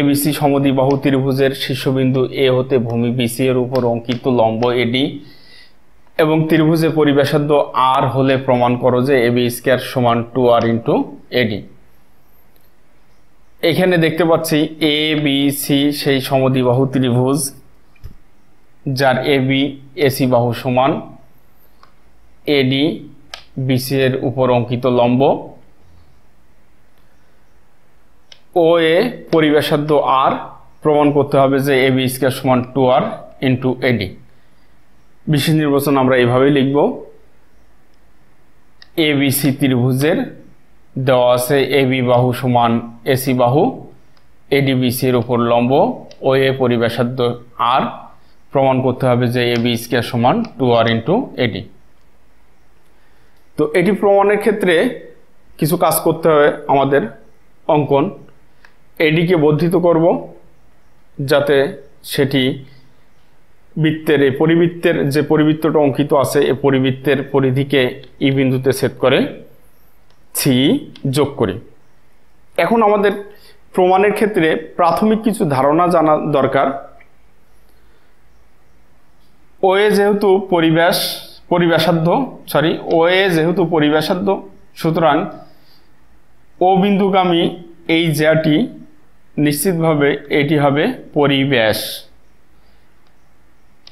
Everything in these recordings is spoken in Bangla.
এবিসি সমদিবাহু ত্রিভুজের শীর্ষবিন্দু এ হতে ভূমি বিসি এর উপর অঙ্কিত লম্ব এডি এবং ত্রিভুজে পরিবেশাদ্য আর হলে প্রমাণ করো যে এবি স্কোয়ার সমান টু আর ইন্টু এডি এখানে দেখতে পাচ্ছি এ বি সি সেই সমদিবাহু ত্রিভুজ যার এ বি এসি বাহু সমান এডি বিসি এর উপর অঙ্কিত লম্ব ও এ পরিবেশাদ্য আর প্রমাণ করতে হবে যে এ বি স্কোয়ার সমান টু আর ইন্টু এডি বিশেষ নির্বাচন আমরা এইভাবেই লিখব এ বি সি ত্রিভুজের দেওয়া আছে এ বি বাহু সমান এসি বাহু এডিবিসির উপর লম্ব ও এ পরিবেশাদ্য আর প্রমাণ করতে হবে যে এ বি স্কোয়ার সমান টু আর ইন্টু এডি তো এটি প্রমাণের ক্ষেত্রে কিছু কাজ করতে হবে আমাদের অঙ্কন এডিকে বর্ধিত করব যাতে সেটি বৃত্তের এই পরিবৃত্তের যে পরিবৃত্তটা অঙ্কিত আছে এই পরিবৃত্তের পরিধিকে ই বিন্দুতে ছেদ করে সি যোগ করি এখন আমাদের প্রমাণের ক্ষেত্রে প্রাথমিক কিছু ধারণা জানা দরকার ওয়ে যেহেতু পরিবেশ পরিবেশাধ্য সরি ওয়ে যেহেতু পরিবেশাধ্য সুতরাং ও বিন্দুগামী এই জ্যাটি নিশ্চিতভাবে এটি হবে পরিবেশ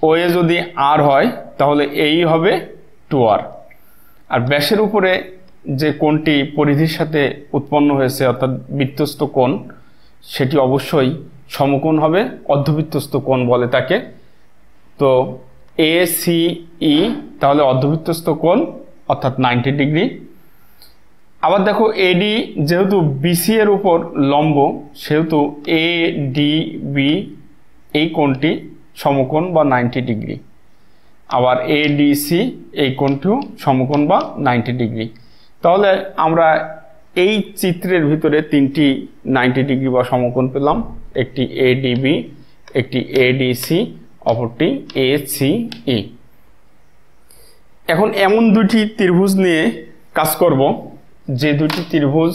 ওয়ে যদি আর হয় তাহলে এই হবে টুয়ার আর ব্যাসের উপরে যে কোনটি পরিধির সাথে উৎপন্ন হয়েছে অর্থাৎ বিত্তস্ত কোণ সেটি অবশ্যই সমকোণ হবে অর্ধবিত্তস্ত কোণ বলে তাকে তো এ সি ই তাহলে অর্ধবিত্তস্ত কোণ অর্থাৎ নাইনটি ডিগ্রি আবার দেখো এডি যেহেতু বিসি এর উপর লম্ব সেহেতু এ ডি বি এই কোণটি সমকোণ বা নাইনটি ডিগ্রি আবার এ ডি সি এই কোণটিও সমকোণ বা নাইনটি ডিগ্রি তাহলে আমরা এই চিত্রের ভিতরে তিনটি নাইনটি ডিগ্রি বা সমকোণ পেলাম একটি এ ডিবি একটি এ ডি সি অপরটি এ সি ই এখন এমন দুটি ত্রিভুজ নিয়ে কাজ করব যে দুটি ত্রিভুজ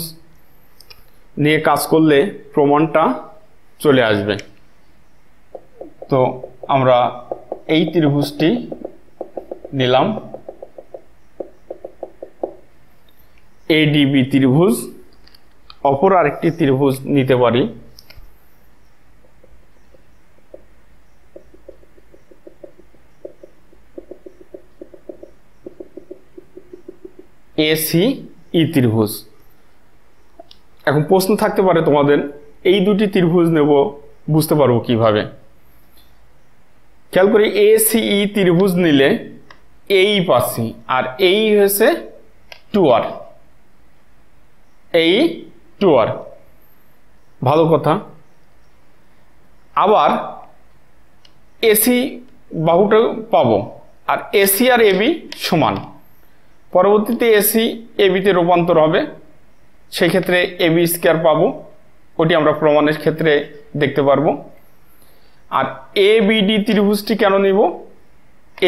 নিয়ে কাজ করলে প্রমাণটা চলে আসবে তো আমরা এই ত্রিভুজটি নিলাম এডিবি ত্রিভুজ অপর আরেকটি ত্রিভুজ নিতে পারি এসি ই ত্রিভুজ এখন প্রশ্ন থাকতে পারে তোমাদের এই দুটি ত্রিভুজ নেব বুঝতে পারবো কিভাবে খেয়াল করি এ সিই ত্রিভুজ নিলে এই পাচ্ছি আর এই হয়েছে টু আর এই টু আর ভালো কথা আবার এসি বাহুটা পাবো আর এসি আর এবি সমান পরবর্তীতে এসি এবিতে রূপান্তর হবে সেক্ষেত্রে এবি স্কোয়ার পাবো ওটি আমরা প্রমাণের ক্ষেত্রে দেখতে পারবো আর এবিডি ত্রিভুজটি কেন নিব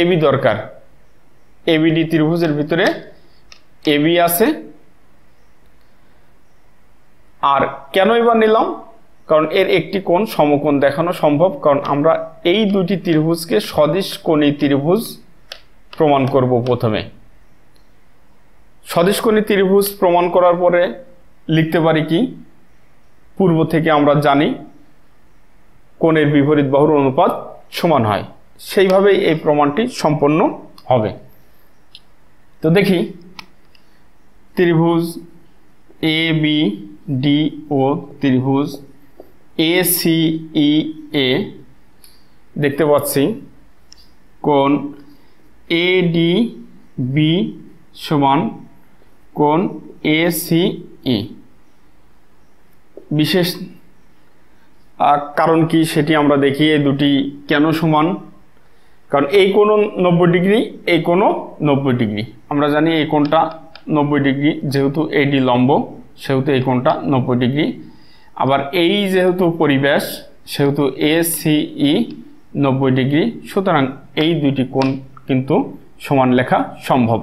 এবি দরকার এবিডি ত্রিভুজের ভিতরে এবি আছে আর কেন এবার নিলাম কারণ এর একটি কোণ সমকোণ দেখানো সম্ভব কারণ আমরা এই দুটি ত্রিভুজকে সদৃশ কোণী ত্রিভুজ প্রমাণ করব প্রথমে সদেশকোণী ত্রিভুজ প্রমাণ করার পরে লিখতে পারি কি পূর্ব থেকে আমরা জানি কোণের বিপরীত বাহুর অনুপাত সমান হয় সেইভাবেই এই প্রমাণটি সম্পন্ন হবে তো দেখি ত্রিভুজ এ বি ডি ও ত্রিভুজ এ সি ই এ দেখতে পাচ্ছি কোণ এ ডি বি সমান কোন এ সি ই বিশেষ কারণ কি সেটি আমরা দেখি এই দুটি কেন সমান কারণ এই কোনো নব্বই ডিগ্রি এই কোনো নব্বই ডিগ্রি আমরা জানি এই কোনটা নব্বই ডিগ্রি যেহেতু এডি লম্ব সেহেতু এই কোনটা নব্বই ডিগ্রি আবার এই যেহেতু পরিবেশ সেহেতু এ সিই নব্বই ডিগ্রি সুতরাং এই দুটি কোন কিন্তু সমান লেখা সম্ভব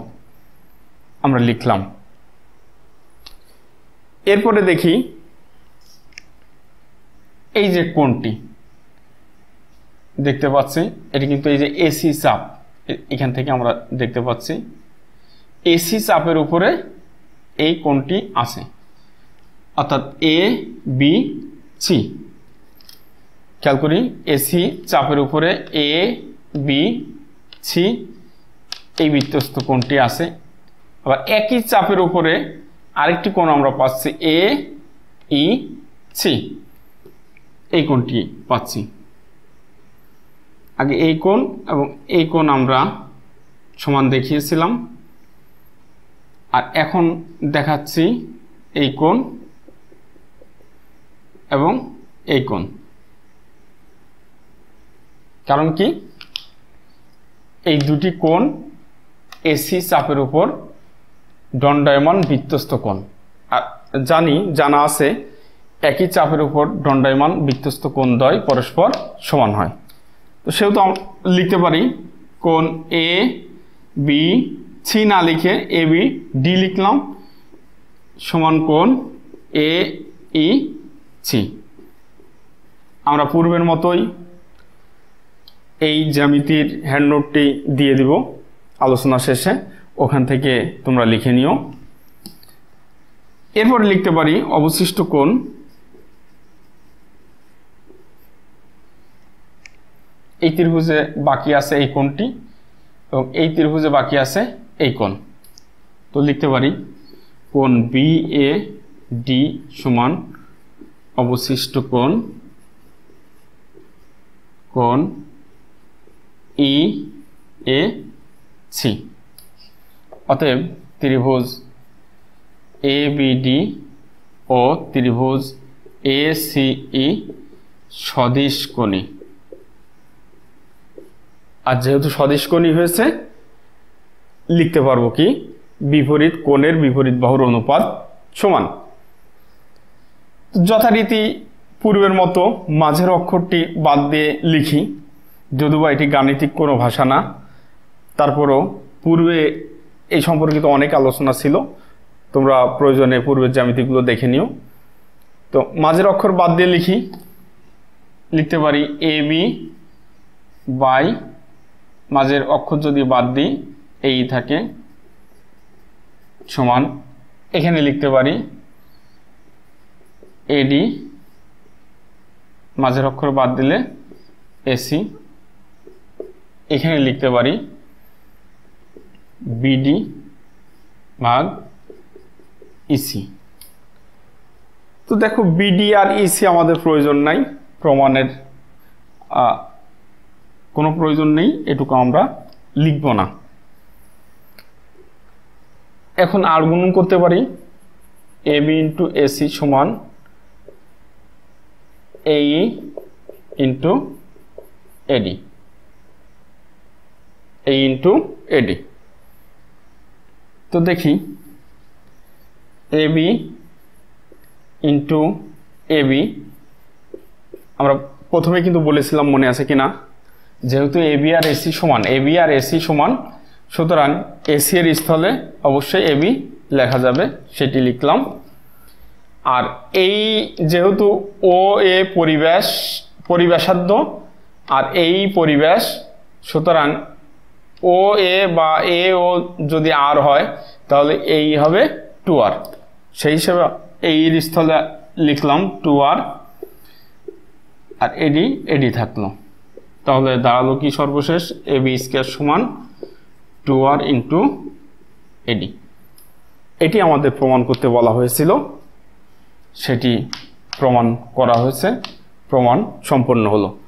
আমরা লিখলাম এরপরে দেখি এই যে কোনটি দেখতে পাচ্ছি এটি কিন্তু এই যে এসি চাপ এখান থেকে আমরা দেখতে পাচ্ছি এসি চাপের উপরে এই কোনটি আছে অর্থাৎ এ বি সি খেয়াল করি এসি চাপের উপরে এ বি সি এই বিত্তস্ত কোনটি আছে আবার একই চাপের উপরে আরেকটি কোণ আমরা পাচ্ছি এ ই সি এই কোণটি পাচ্ছি আগে এই কোণ এবং এই কোণ আমরা সমান দেখিয়েছিলাম আর এখন দেখাচ্ছি এই কোণ এবং এই কোণ কারণ কি এই দুটি কোণ এসি চাপের উপর দণ্ডায়মান বিধ্বস্ত কোণ জানি জানা আছে একই চাপের উপর দণ্ডায়মান বিধ্বস্ত কোণ দয় পরস্পর সমান হয় তো সেহেতু লিখতে পারি কোণ এ বি সি না লিখে এ বি ডি লিখলাম সমান কোণ এ ই সি আমরা পূর্বের মতোই এই জ্যামিতির হ্যান্ডনোটটি দিয়ে দিব আলোচনা শেষে ওখান থেকে তোমরা লিখে নিও এরপরে লিখতে পারি অবশিষ্ট কোণ এই ত্রিভুজে বাকি আছে এই কোণটি এবং এই ত্রিভুজে বাকি আছে এই কোণ তো লিখতে পারি কোণ বি এ ডি সমান অবশিষ্ট কোণ কোণ ই এ সি অতএব ত্রিভুজ এ বিডি ও ত্রিভুজ এ সিই e সদিশ কোণী আর যেহেতু সদিশ কোণী হয়েছে লিখতে পারবো কি বিপরীত কোণের বিপরীত বাহুর অনুপাত সমান যথারীতি পূর্বের মতো মাঝের অক্ষরটি বাদ দিয়ে লিখি যদিও এটি গাণিতিক কোনো ভাষা না তারপরও পূর্বে এই সম্পর্কিত অনেক আলোচনা ছিল তোমরা প্রয়োজনে পূর্বের জ্যামিতিগুলো দেখে নিও তো মাঝের অক্ষর বাদ দিয়ে লিখি লিখতে পারি এ বি বাই মাঝের অক্ষর যদি বাদ দিই এই থাকে সমান এখানে লিখতে পারি এডি মাঝের অক্ষর বাদ দিলে এসি এখানে লিখতে পারি বিডি ভাগ ইসি তো দেখো বিডি আর ইসি আমাদের প্রয়োজন নাই প্রমাণের কোনো প্রয়োজন নেই এটুকু আমরা লিখব না এখন আর গুণন করতে পারি এ বি ইন্টু এসি সমান এ ইন্টু এডি এ ইন্টু এডি তো দেখি A B into A B আমরা প্রথমে কিন্তু বলেছিলাম মনে আছে কিনা যেহেতু এ বি আর এসি সমান এ বি আর এসি সমান সুতরাং এসি এর স্থলে অবশ্যই এ বি লেখা যাবে সেটি লিখলাম আর এই যেহেতু ও এ পরিবেশ পরিবেশাদ্য আর এই পরিবেশ সুতরাং ও এ বা এ ও যদি আর হয় তাহলে এই হবে টু আর সেই হিসাবে এইর স্থলে লিখলাম টু আর আর এডি এডি থাকলো তাহলে দাঁড়ালো কি সর্বশেষ এ বি স্কোয়ার সমান টু আর ইন্টু এডি এটি আমাদের প্রমাণ করতে বলা হয়েছিল সেটি প্রমাণ করা হয়েছে প্রমাণ সম্পন্ন হলো